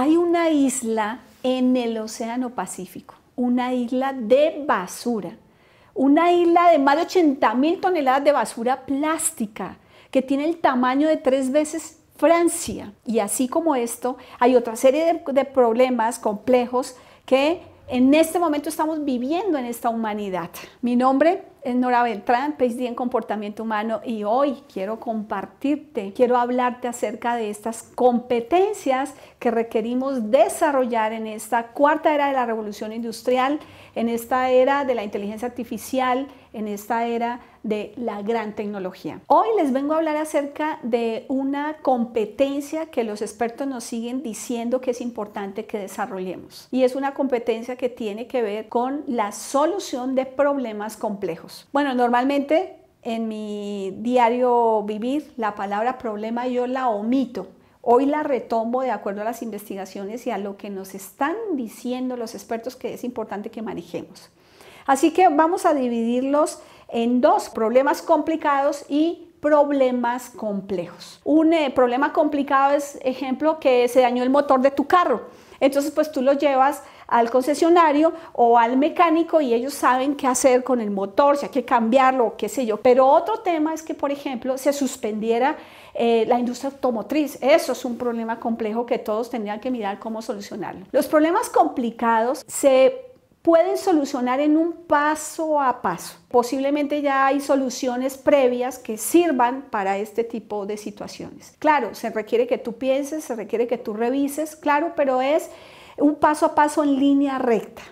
Hay una isla en el Océano Pacífico, una isla de basura, una isla de más de 80 mil toneladas de basura plástica que tiene el tamaño de tres veces Francia. Y así como esto, hay otra serie de, problemas complejos que en este momento estamos viviendo en esta humanidad. Mi nombre eh, Nora Beltrán, PhD en comportamiento humano y hoy quiero compartirte, quiero hablarte acerca de estas competencias que requerimos desarrollar en esta cuarta era de la revolución industrial, en esta era de la inteligencia artificial, en esta era de la gran tecnología. Hoy les vengo a hablar acerca de una competencia que los expertos nos siguen diciendo que es importante que desarrollemos y es una competencia que tiene que ver con la solución de problemas complejos. Bueno, normalmente en mi diario vivir la palabra problema yo la omito. Hoy la retomo de acuerdo a las investigaciones y a lo que nos están diciendo los expertos que es importante que manejemos. Así que vamos a dividirlos en dos, problemas complicados y problemas complejos. Un eh, problema complicado es, ejemplo, que se dañó el motor de tu carro. Entonces, pues tú lo llevas al concesionario o al mecánico y ellos saben qué hacer con el motor, si hay que cambiarlo, qué sé yo. Pero otro tema es que, por ejemplo, se suspendiera eh, la industria automotriz. Eso es un problema complejo que todos tendrían que mirar cómo solucionarlo. Los problemas complicados se pueden solucionar en un paso a paso. Posiblemente ya hay soluciones previas que sirvan para este tipo de situaciones. Claro, se requiere que tú pienses, se requiere que tú revises, claro, pero es un paso a paso en línea recta.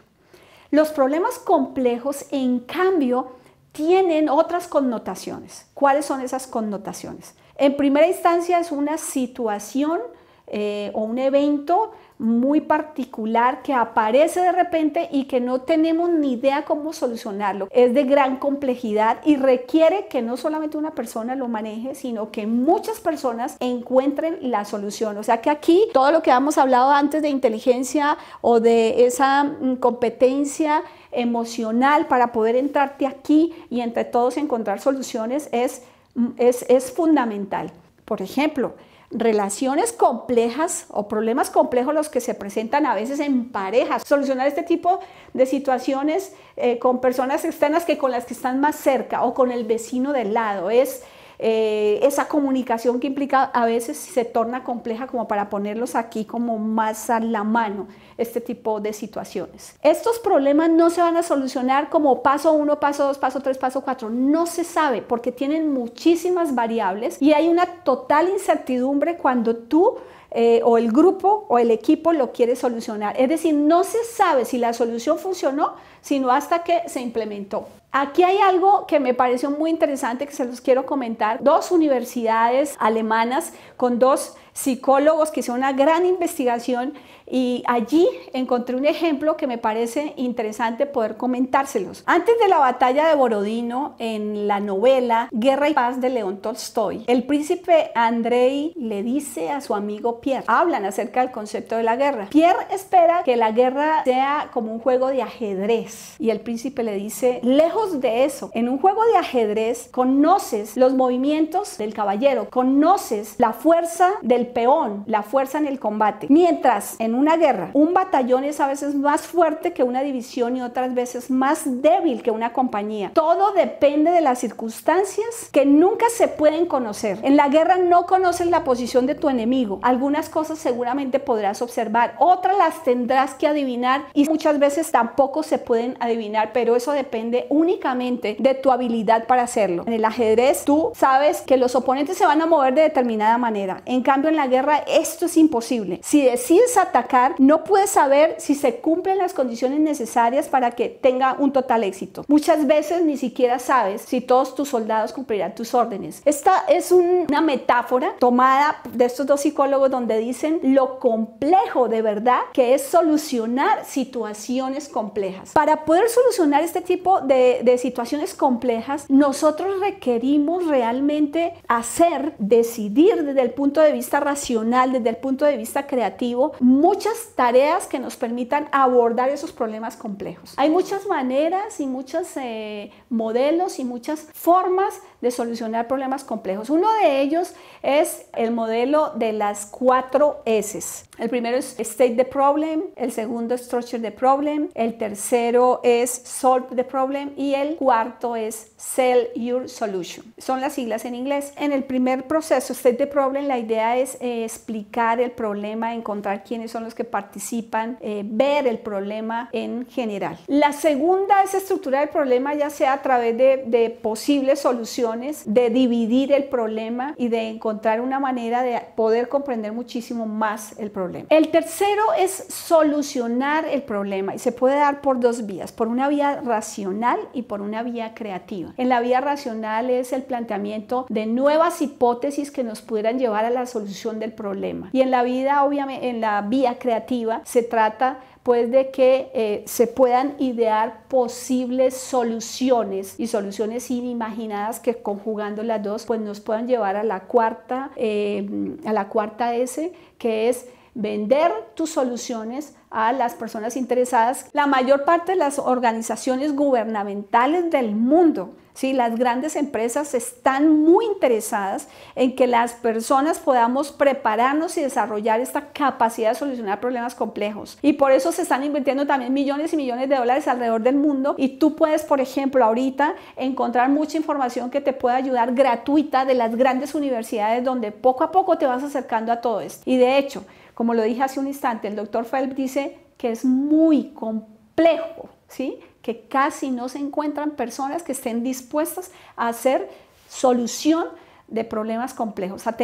Los problemas complejos, en cambio, tienen otras connotaciones. ¿Cuáles son esas connotaciones? En primera instancia es una situación eh, o un evento muy particular que aparece de repente y que no tenemos ni idea cómo solucionarlo. Es de gran complejidad y requiere que no solamente una persona lo maneje, sino que muchas personas encuentren la solución. O sea que aquí todo lo que hemos hablado antes de inteligencia o de esa mm, competencia emocional para poder entrarte aquí y entre todos encontrar soluciones es, mm, es fundamental. Por ejemplo, relaciones complejas o problemas complejos los que se presentan a veces en parejas. Solucionar este tipo de situaciones eh, con personas externas que con las que están más cerca o con el vecino del lado es eh, esa comunicación que implica a veces se torna compleja como para ponerlos aquí como más a la mano este tipo de situaciones. Estos problemas no se van a solucionar como paso 1, paso 2, paso 3, paso 4, no se sabe porque tienen muchísimas variables y hay una total incertidumbre cuando tú eh, o el grupo o el equipo lo quiere solucionar. Es decir, no se sabe si la solución funcionó sino hasta que se implementó. Aquí hay algo que me pareció muy interesante que se los quiero comentar. Dos universidades alemanas con dos psicólogos que hicieron una gran investigación y allí encontré un ejemplo que me parece interesante poder comentárselos. Antes de la batalla de Borodino, en la novela Guerra y Paz de León Tolstoy, el príncipe Andrei le dice a su amigo Pierre, hablan acerca del concepto de la guerra. Pierre espera que la guerra sea como un juego de ajedrez y el príncipe le dice, lejos de eso, en un juego de ajedrez conoces los movimientos del caballero, conoces la fuerza del peón, la fuerza en el combate. Mientras en una guerra un batallón es a veces más fuerte que una división y otras veces más débil que una compañía. Todo depende de las circunstancias que nunca se pueden conocer. En la guerra no conoces la posición de tu enemigo. Algunas cosas seguramente podrás observar, otras las tendrás que adivinar y muchas veces tampoco se pueden adivinar, pero eso depende únicamente de tu habilidad para hacerlo. En el ajedrez tú sabes que los oponentes se van a mover de determinada manera. En cambio, en la guerra esto es imposible. Si decides atacar, no puedes saber si se cumplen las condiciones necesarias para que tenga un total éxito. Muchas veces ni siquiera sabes si todos tus soldados cumplirán tus órdenes. Esta es una metáfora tomada de estos dos psicólogos donde dicen lo complejo de verdad que es solucionar situaciones complejas. Para para poder solucionar este tipo de, situaciones complejas, nosotros requerimos realmente hacer, decidir desde el punto de vista racional, desde el punto de vista creativo, muchas tareas que nos permitan abordar esos problemas complejos. Hay muchas maneras y muchos eh, modelos y muchas formas de solucionar problemas complejos. Uno de ellos es el modelo de las cuatro S. El primero es State the Problem, el segundo es Structure the Problem, el tercero es Solve the Problem y el cuarto es Sell Your Solution. Son las siglas en inglés. En el primer proceso, State the Problem, la idea es eh, explicar el problema, encontrar quiénes son los que participan, eh, ver el problema en general. La segunda es estructurar el problema ya sea a través de, de posibles soluciones, de dividir el problema y de encontrar una manera de poder comprender muchísimo más el problema. El tercero es solucionar el problema y se puede dar por dos vías, por una vía racional y por una vía creativa. En la vía racional es el planteamiento de nuevas hipótesis que nos pudieran llevar a la solución del problema. Y en la vida, obviamente, en la vía creativa se trata pues de que eh, se puedan idear posibles soluciones y soluciones inimaginadas que conjugando las dos pues nos puedan llevar a la cuarta eh, a la cuarta S que es vender tus soluciones a las personas interesadas. La mayor parte de las organizaciones gubernamentales del mundo, ¿sí? las grandes empresas están muy interesadas en que las personas podamos prepararnos y desarrollar esta capacidad de solucionar problemas complejos. Y por eso se están invirtiendo también millones y millones de dólares alrededor del mundo. Y tú puedes, por ejemplo, ahorita encontrar mucha información que te pueda ayudar gratuita de las grandes universidades donde poco a poco te vas acercando a todo esto. Y de hecho, como lo dije hace un instante, el doctor Phelps dice que es muy complejo, ¿sí? que casi no se encuentran personas que estén dispuestas a hacer solución de problemas complejos, a,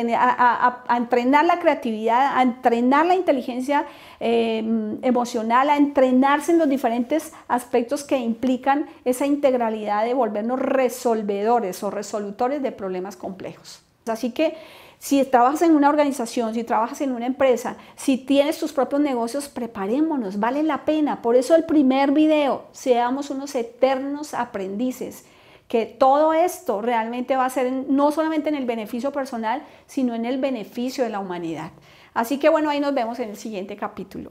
entrenar la creatividad, a entrenar la inteligencia eh, emocional, a entrenarse en los diferentes aspectos que implican esa integralidad de volvernos resolvedores o resolutores de problemas complejos. Así que si trabajas en una organización, si trabajas en una empresa, si tienes tus propios negocios, preparémonos, vale la pena. Por eso el primer video, seamos unos eternos aprendices, que todo esto realmente va a ser no solamente en el beneficio personal, sino en el beneficio de la humanidad. Así que bueno, ahí nos vemos en el siguiente capítulo.